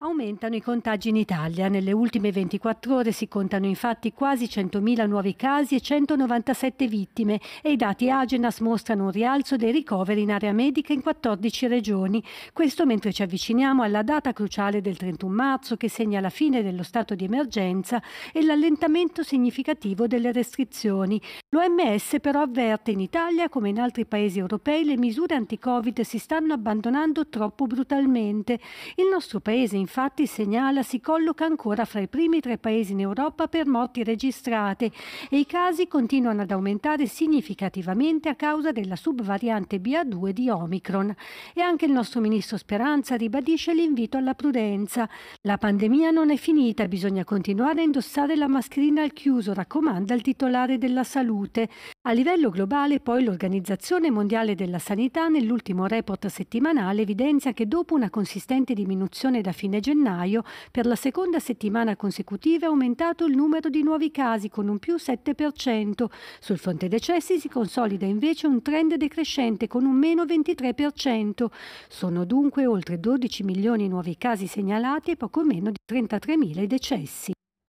Aumentano i contagi in Italia. Nelle ultime 24 ore si contano infatti quasi 100.000 nuovi casi e 197 vittime e i dati Agenas mostrano un rialzo dei ricoveri in area medica in 14 regioni. Questo mentre ci avviciniamo alla data cruciale del 31 marzo che segna la fine dello stato di emergenza e l'allentamento significativo delle restrizioni. L'OMS però avverte in Italia, come in altri paesi europei, le misure anti-Covid si stanno abbandonando troppo brutalmente. Il nostro paese infatti, segnala, si colloca ancora fra i primi tre paesi in Europa per morti registrate e i casi continuano ad aumentare significativamente a causa della subvariante BA2 di Omicron. E anche il nostro ministro Speranza ribadisce l'invito alla prudenza. La pandemia non è finita, bisogna continuare a indossare la mascherina al chiuso, raccomanda il titolare della salute. A livello globale poi l'Organizzazione Mondiale della Sanità nell'ultimo report settimanale evidenzia che dopo una consistente diminuzione da fine gennaio, per la seconda settimana consecutiva è aumentato il numero di nuovi casi con un più 7%. Sul fronte decessi si consolida invece un trend decrescente con un meno 23%. Sono dunque oltre 12 milioni i nuovi casi segnalati e poco meno di 33 mila i decessi.